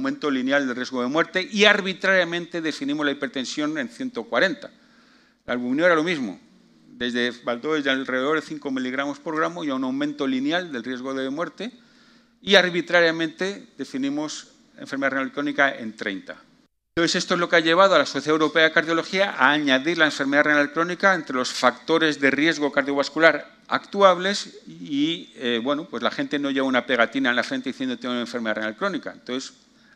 aumento lineal del riesgo de muerte y arbitrariamente definimos la hipertensión en 140. La aluminio era lo mismo, desde valores ya alrededor de 5 miligramos por gramo y a un aumento lineal del riesgo de muerte y arbitrariamente definimos enfermedad renal crónica en 30. Entonces esto es lo que ha llevado a la Sociedad Europea de Cardiología a añadir la enfermedad renal crónica entre los factores de riesgo cardiovascular actuables y eh, bueno, pues la gente no lleva una pegatina en la frente diciendo tengo una enfermedad renal crónica. Entonces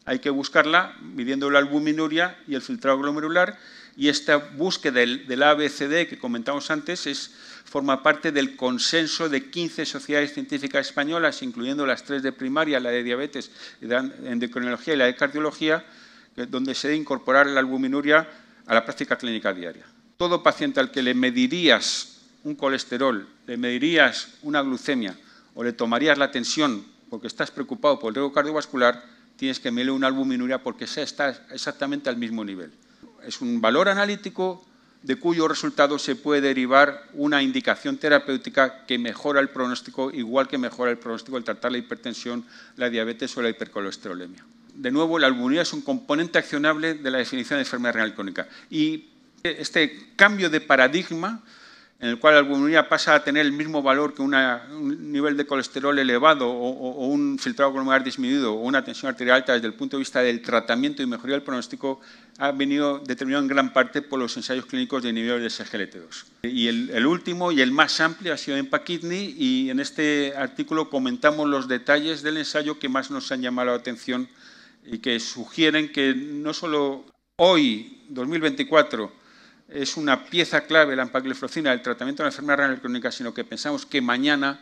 hay que buscarla midiendo la albuminuria y el filtrado glomerular. Y esta búsqueda del, ABCD que comentamos antes es, forma parte del consenso de 15 sociedades científicas españolas, incluyendo las tres de primaria, la de diabetes, de endocrinología y la de cardiología, donde se debe incorporar la albuminuria a la práctica clínica diaria. Todo paciente al que le medirías un colesterol, le medirías una glucemia o le tomarías la tensión porque estás preocupado por el riesgo cardiovascular, tienes que medir una albuminuria porque está exactamente al mismo nivel. Es un valor analítico de cuyo resultado se puede derivar una indicación terapéutica que mejora el pronóstico, igual que mejora el pronóstico al tratar la hipertensión, la diabetes o la hipercolesterolemia. De nuevo, la albuminuria es un componente accionable de la definición de enfermedad renal crónica. Y este cambio de paradigma en el cual la albuminuria pasa a tener el mismo valor que un nivel de colesterol elevado o, un filtrado glomerular disminuido o una tensión arterial alta desde el punto de vista del tratamiento y mejoría del pronóstico, ha venido determinado en gran parte por los ensayos clínicos de inhibidores de SGLT2. Y el, último y el más amplio ha sido en Paquidney y en este artículo comentamos los detalles del ensayo que más nos han llamado la atención y que sugieren que no solo hoy, 2024, es una pieza clave la empagliflozina del tratamiento de la enfermedad renal crónica, sino que pensamos que mañana,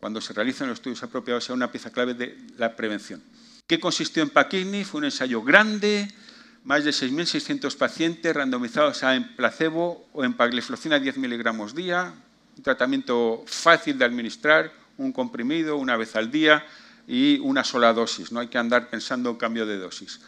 cuando se realicen los estudios apropiados, sea una pieza clave de la prevención. ¿Qué consistió en Paquini? Fue un ensayo grande, más de 6.600 pacientes randomizados a en placebo o en 10 miligramos día, un tratamiento fácil de administrar, un comprimido una vez al día y una sola dosis, no hay que andar pensando en cambio de dosis.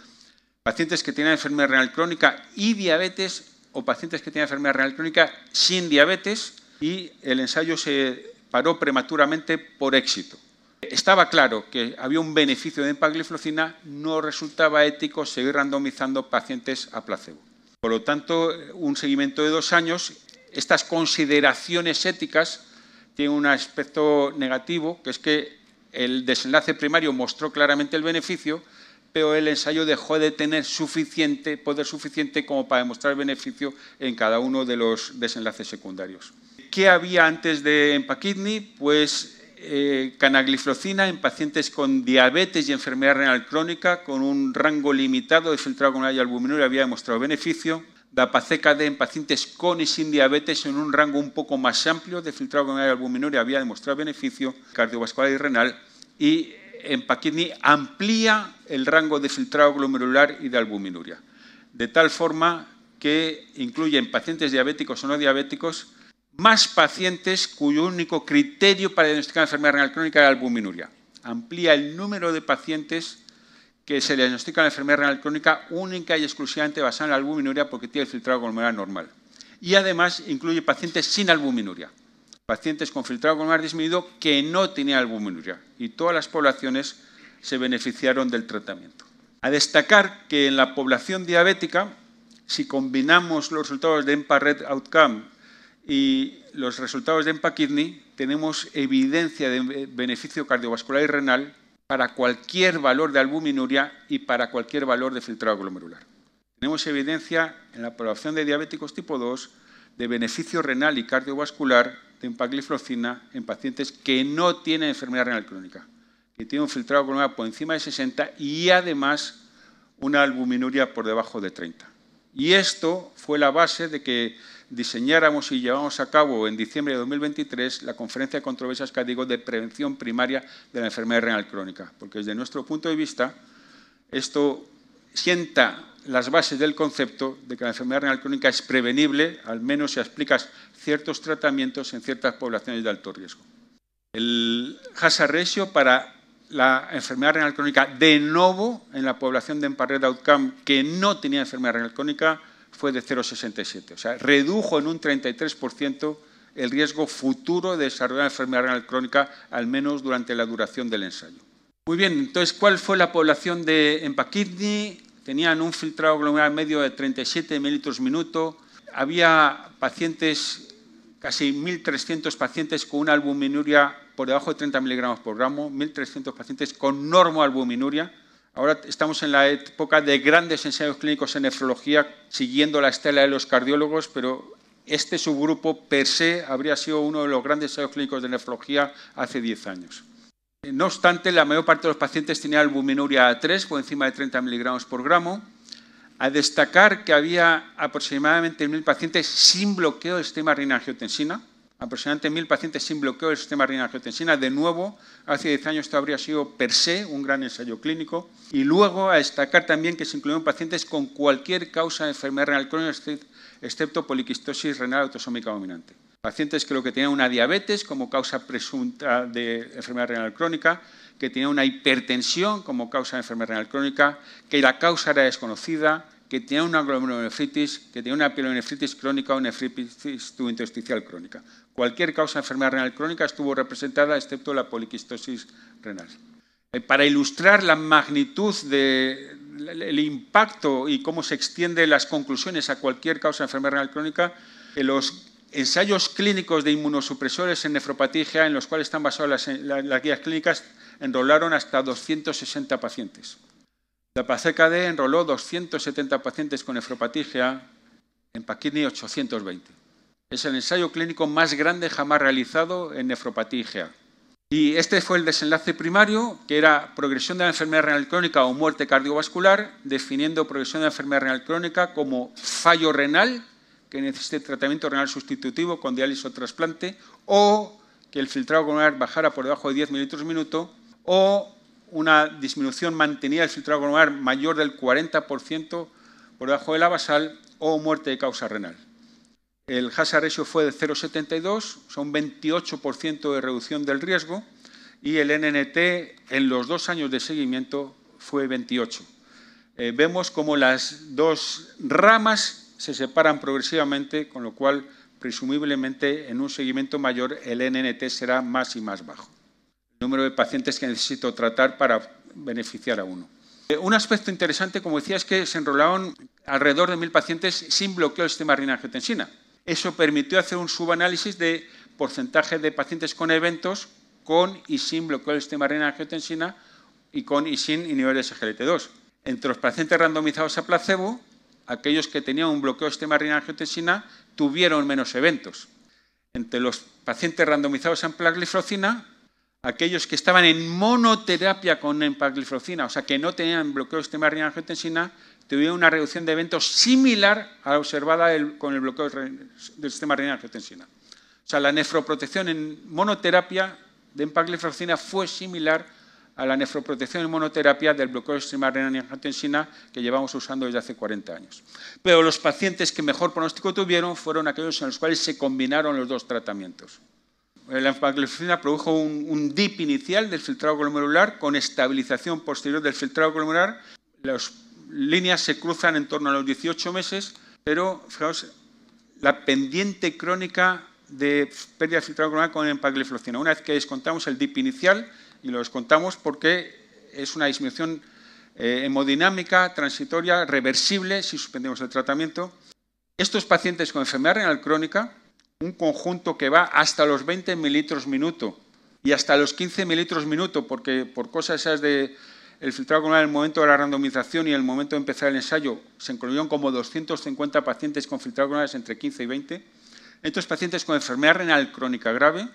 Pacientes que tienen enfermedad renal crónica y diabetes o pacientes que tienen enfermedad renal crónica sin diabetes y el ensayo se paró prematuramente por éxito. Estaba claro que había un beneficio de empagliflocina no resultaba ético seguir randomizando pacientes a placebo. Por lo tanto, un seguimiento de dos años, estas consideraciones éticas tienen un aspecto negativo, que es que el desenlace primario mostró claramente el beneficio, pero el ensayo dejó de tener suficiente, poder suficiente como para demostrar beneficio en cada uno de los desenlaces secundarios. ¿Qué había antes de empaquidni Pues eh, en pacientes con diabetes y enfermedad renal crónica con un rango limitado de filtrado con albuminuria había demostrado beneficio. de en pacientes con y sin diabetes en un rango un poco más amplio de filtrado con albuminuria había demostrado beneficio cardiovascular y renal. Y empaquini amplía el rango de filtrado glomerular y de albuminuria, de tal forma que incluye en pacientes diabéticos o no diabéticos más pacientes cuyo único criterio para diagnosticar enfermedad renal crónica es la albuminuria. Amplía el número de pacientes que se diagnostican enfermedad renal crónica única y exclusivamente basada en la albuminuria porque tiene el filtrado glomerular normal. Y además incluye pacientes sin albuminuria pacientes con filtrado glomerular disminuido que no tenían albuminuria y todas las poblaciones se beneficiaron del tratamiento. A destacar que en la población diabética, si combinamos los resultados de EMPA Red Outcome y los resultados de EMPA Kidney, tenemos evidencia de beneficio cardiovascular y renal para cualquier valor de albuminuria y para cualquier valor de filtrado glomerular. Tenemos evidencia en la población de diabéticos tipo 2 de beneficio renal y cardiovascular de en pacientes que no tienen enfermedad renal crónica, que tienen un filtrado crónico por encima de 60 y además una albuminuria por debajo de 30. Y esto fue la base de que diseñáramos y llevamos a cabo en diciembre de 2023 la conferencia de controversias que de prevención primaria de la enfermedad renal crónica, porque desde nuestro punto de vista esto sienta las bases del concepto de que la enfermedad renal crónica es prevenible, al menos si aplicas ciertos tratamientos en ciertas poblaciones de alto riesgo. El hazard ratio para la enfermedad renal crónica de nuevo, en la población de Emparred Outcome que no tenía enfermedad renal crónica fue de 0,67. O sea, redujo en un 33% el riesgo futuro de desarrollar enfermedad renal crónica, al menos durante la duración del ensayo. Muy bien, entonces, ¿cuál fue la población de Empakidney? Tenían un filtrado glomerular medio de 37 mililitros minuto. Había pacientes casi 1.300 pacientes con una albuminuria por debajo de 30 miligramos por gramo, 1.300 pacientes con albuminuria. Ahora estamos en la época de grandes ensayos clínicos en nefrología, siguiendo la estela de los cardiólogos, pero este subgrupo per se habría sido uno de los grandes ensayos clínicos de nefrología hace 10 años. No obstante, la mayor parte de los pacientes tenía albuminuria A3 por encima de 30 miligramos por gramo, a destacar que había aproximadamente 1.000 pacientes sin bloqueo del sistema renina-angiotensina, aproximadamente 1.000 pacientes sin bloqueo del sistema renina-angiotensina. De nuevo, hace 10 años esto habría sido per se un gran ensayo clínico. Y luego a destacar también que se incluyeron pacientes con cualquier causa de enfermedad renal crónica, excepto poliquistosis renal autosómica dominante. Pacientes que lo que tenían una diabetes como causa presunta de enfermedad renal crónica, que tenían una hipertensión como causa de enfermedad renal crónica, que la causa era desconocida, que tenían una glomerulonefritis, que tenían una pielonefritis crónica o nefritis intersticial crónica. Cualquier causa de enfermedad renal crónica estuvo representada excepto la poliquistosis renal. Eh, para ilustrar la magnitud del impacto y cómo se extienden las conclusiones a cualquier causa de enfermedad renal crónica, eh, los ensayos clínicos de inmunosupresores en nefropatía en los cuales están basadas las, guías clínicas, enrolaron hasta 260 pacientes. La PACKD enroló 270 pacientes con nefropatía en Paquini 820. Es el ensayo clínico más grande jamás realizado en nefropatía Y este fue el desenlace primario, que era progresión de la enfermedad renal crónica o muerte cardiovascular, definiendo progresión de la enfermedad renal crónica como fallo renal que necesite tratamiento renal sustitutivo con diálisis o trasplante, o que el filtrado glomerular bajara por debajo de 10 mililitros minuto, o una disminución mantenida del filtrado glomerular mayor del 40% por debajo de la basal, o muerte de causa renal. El hazard ratio fue de 0,72, son 28% de reducción del riesgo, y el NNT en los dos años de seguimiento fue 28. Eh, vemos como las dos ramas se separan progresivamente, con lo cual presumiblemente en un seguimiento mayor el NNT será más y más bajo. El número de pacientes que necesito tratar para beneficiar a uno. Eh, un aspecto interesante, como decía, es que se enrolaron alrededor de mil pacientes sin bloqueo del sistema renal-angiotensina. Eso permitió hacer un subanálisis de porcentaje de pacientes con eventos con y sin bloqueo del sistema renal-angiotensina y con y sin niveles de SGLT2. Entre los pacientes randomizados a placebo, aquellos que tenían un bloqueo del sistema renal-angiotensina tuvieron menos eventos. Entre los pacientes randomizados a empagliflozina, aquellos que estaban en monoterapia con empaglifrocina, o sea, que no tenían bloqueo del sistema renal-angiotensina, tuvieron una reducción de eventos similar a la observada con el bloqueo del sistema renal-angiotensina. O sea, la nefroprotección en monoterapia de empaglifrocina fue similar a la nefroprotección y monoterapia del bloqueo de renina-angiotensina que llevamos usando desde hace 40 años. Pero los pacientes que mejor pronóstico tuvieron fueron aquellos en los cuales se combinaron los dos tratamientos. La empagliflozina produjo un, dip inicial del filtrado glomerular con estabilización posterior del filtrado glomerular. Las líneas se cruzan en torno a los 18 meses, pero fijaos, la pendiente crónica de pérdida de filtrado glomerular con empagliflozina. Una vez que descontamos el dip inicial, y lo contamos porque es una disminución eh, hemodinámica, transitoria, reversible si suspendemos el tratamiento. Estos pacientes con enfermedad renal crónica, un conjunto que va hasta los 20 mililitros minuto y hasta los 15 mililitros minuto, porque por cosas esas de el filtrado coronal en el momento de la randomización y el momento de empezar el ensayo, se incluyeron como 250 pacientes con filtrado coronal entre 15 y 20. Estos pacientes con enfermedad renal crónica grave,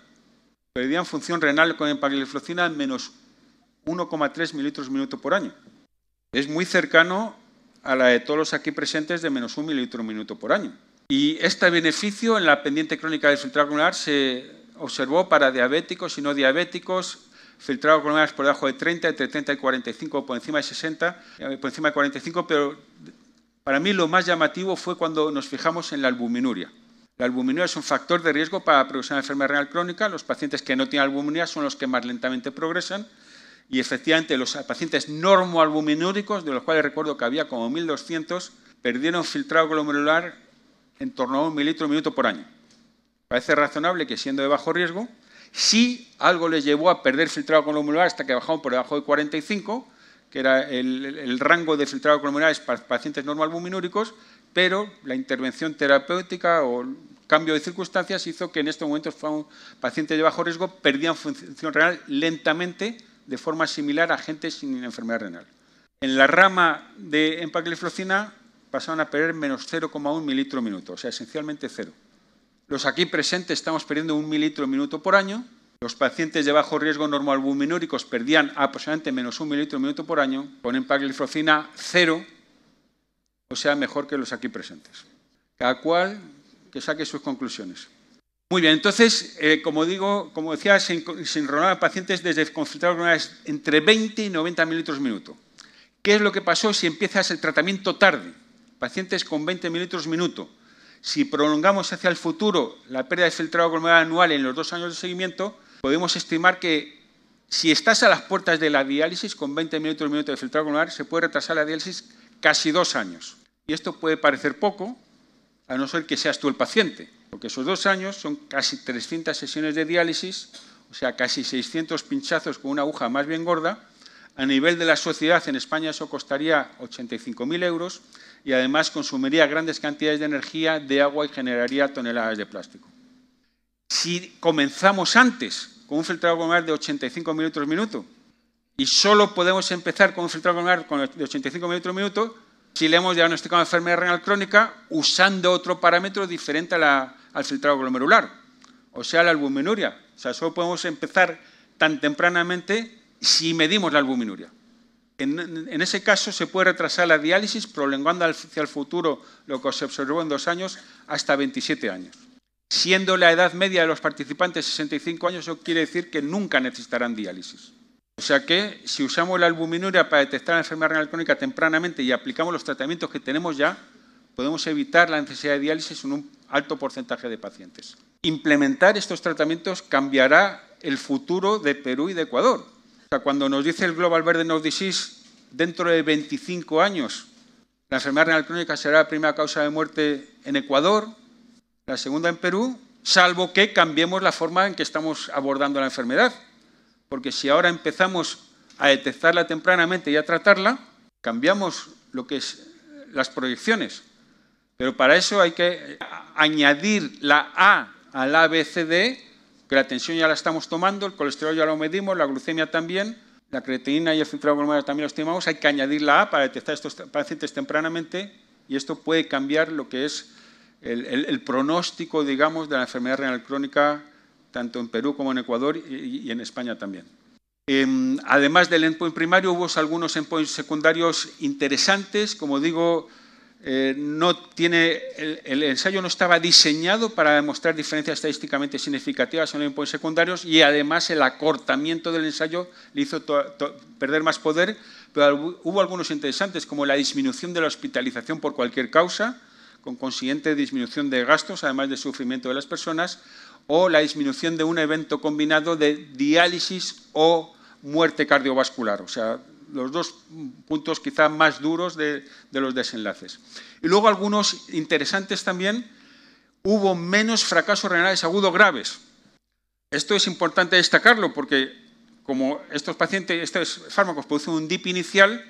perdían función renal con empagliflozina en menos 1,3 mililitros minuto por año. Es muy cercano a la de todos los aquí presentes de menos 1 mililitro minuto por año. Y este beneficio en la pendiente crónica del filtrado glomerular se observó para diabéticos y no diabéticos, filtrado glomerular por debajo de 30, entre 30 y 45, por encima de 60, eh, por encima de 45, pero para mí lo más llamativo fue cuando nos fijamos en la albuminuria. La albuminuria es un factor de riesgo para de la enfermedad renal crónica. Los pacientes que no tienen albuminuria son los que más lentamente progresan. Y efectivamente, los pacientes normoalbuminúricos, de los cuales recuerdo que había como 1.200, perdieron filtrado glomerular en torno a un mililitro minuto por año. Parece razonable que, siendo de bajo riesgo, si algo les llevó a perder filtrado glomerular hasta que bajaron por debajo de 45, que era el, rango de filtrado glomerular para pacientes normoalbuminúricos, pero la intervención terapéutica o cambio de circunstancias hizo que en estos momentos pacientes de bajo riesgo perdían función renal lentamente de forma similar a gente sin enfermedad renal. En la rama de empaglifrocina pasaban a perder menos 0,1 mililitro minuto, o sea, esencialmente cero. Los aquí presentes estamos perdiendo un mililitro minuto por año. Los pacientes de bajo riesgo normoalbuminúricos perdían aproximadamente menos un mililitro minuto por año. Con empaglifrocina cero o sea mejor que los aquí presentes. Cada cual que saque sus conclusiones. Muy bien, entonces, eh, como digo, como decía, se, se enrolaban pacientes desde colonar entre 20 y 90 mililitros minuto. ¿Qué es lo que pasó si empiezas el tratamiento tarde? Pacientes con 20 mililitros minuto. Si prolongamos hacia el futuro la pérdida de filtrado glomerular anual en los dos años de seguimiento, podemos estimar que si estás a las puertas de la diálisis con 20 mililitros minuto de filtrado glomerular, se puede retrasar la diálisis casi dos años. Y esto puede parecer poco, a no ser que seas tú el paciente, porque esos dos años son casi 300 sesiones de diálisis, o sea, casi 600 pinchazos con una aguja más bien gorda. A nivel de la sociedad en España eso costaría 85.000 euros y además consumiría grandes cantidades de energía, de agua y generaría toneladas de plástico. Si comenzamos antes con un filtrado con pulmonar de 85 minutos por minuto y solo podemos empezar con un filtrado pulmonar de 85 mililitros por minuto, si le hemos diagnosticado enfermedad renal crónica usando otro parámetro diferente al filtrado glomerular, o sea, la albuminuria. O sea, solo podemos empezar tan tempranamente si medimos la albuminuria. En, en, ese caso se puede retrasar la diálisis, prolongando hacia el futuro lo que se observó en dos años hasta 27 años. Siendo la edad media de los participantes 65 años, eso quiere decir que nunca necesitarán diálisis. O sea que si usamos la albuminuria para detectar la enfermedad renal crónica tempranamente y aplicamos los tratamientos que tenemos ya, podemos evitar la necesidad de diálisis en un alto porcentaje de pacientes. Implementar estos tratamientos cambiará el futuro de Perú y de Ecuador. sea, cuando nos dice el Global Verde North Disease, dentro de 25 años la enfermedad renal crónica será la primera causa de muerte en Ecuador, la segunda en Perú, salvo que cambiemos la forma en que estamos abordando la enfermedad porque si ahora empezamos a detectarla tempranamente y a tratarla, cambiamos lo que es las proyecciones. Pero para eso hay que añadir la A al ABCD, que la tensión ya la estamos tomando, el colesterol ya lo medimos, la glucemia también, la creatina y el de glomerular también lo estimamos, hay que añadir la A para detectar estos pacientes tempranamente y esto puede cambiar lo que es el, el pronóstico, digamos, de la enfermedad renal crónica tanto en Perú como en Ecuador y, en España también. Em, además del endpoint primario, hubo algunos endpoints secundarios interesantes. Como digo, eh, no tiene, el, ensayo no estaba diseñado para demostrar diferencias estadísticamente significativas en los endpoints secundarios y además el acortamiento del ensayo le hizo perder más poder, pero hubo algunos interesantes, como la disminución de la hospitalización por cualquier causa, con consiguiente disminución de gastos, además del sufrimiento de las personas, o la disminución de un evento combinado de diálisis o muerte cardiovascular. O sea, los dos puntos quizá más duros de, los desenlaces. Y luego algunos interesantes también, hubo menos fracasos renales agudos graves. Esto es importante destacarlo porque como estos pacientes, estos fármacos producen un DIP inicial,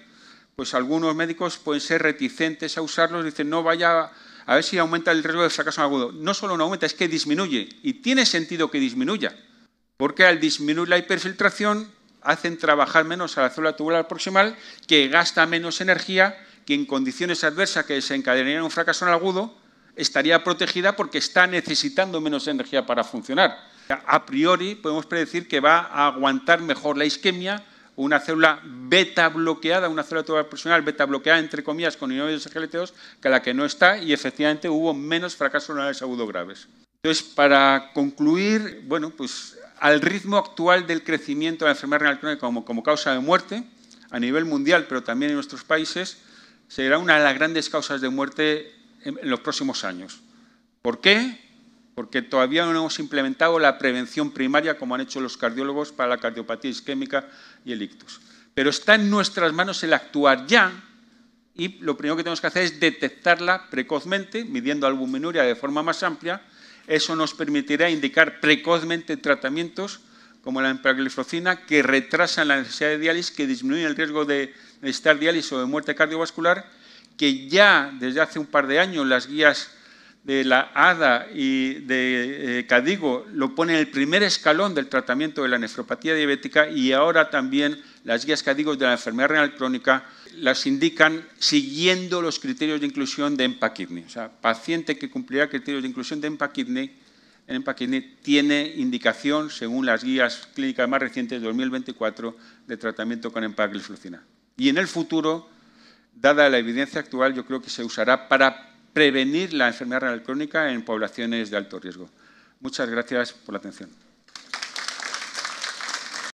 pues algunos médicos pueden ser reticentes a usarlos, dicen no vaya a ver si aumenta el riesgo de fracaso agudo. No solo no aumenta, es que disminuye. Y tiene sentido que disminuya, porque al disminuir la hiperfiltración hacen trabajar menos a la célula tubular proximal, que gasta menos energía, que en condiciones adversas que desencadenarían un fracaso agudo, estaría protegida porque está necesitando menos energía para funcionar. A priori podemos predecir que va a aguantar mejor la isquemia una célula beta bloqueada, una célula tumoral beta bloqueada, entre comillas, con inhibidores de que la que no está, y efectivamente hubo menos fracasos renales agudos graves. Entonces, para concluir, bueno, pues al ritmo actual del crecimiento de la enfermedad renal crónica como, causa de muerte, a nivel mundial, pero también en nuestros países, será una de las grandes causas de muerte en los próximos años. ¿Por qué? porque todavía no hemos implementado la prevención primaria como han hecho los cardiólogos para la cardiopatía isquémica y el ictus. Pero está en nuestras manos el actuar ya y lo primero que tenemos que hacer es detectarla precozmente, midiendo albuminuria de forma más amplia. Eso nos permitirá indicar precozmente tratamientos como la empagliflozina que retrasan la necesidad de diálisis, que disminuyen el riesgo de estar diálisis o de muerte cardiovascular, que ya desde hace un par de años las guías de la ADA y de eh, Cadigo lo pone en el primer escalón del tratamiento de la nefropatía diabética y ahora también las guías Cadigo de la enfermedad renal crónica las indican siguiendo los criterios de inclusión de empa O sea, paciente que cumplirá criterios de inclusión de EMPA-KIDNEY en tiene indicación, según las guías clínicas más recientes de 2024, de tratamiento con empagliflozina. Y en el futuro, dada la evidencia actual, yo creo que se usará para prevenir la enfermedad renal crónica en poblaciones de alto riesgo. Muchas gracias por la atención.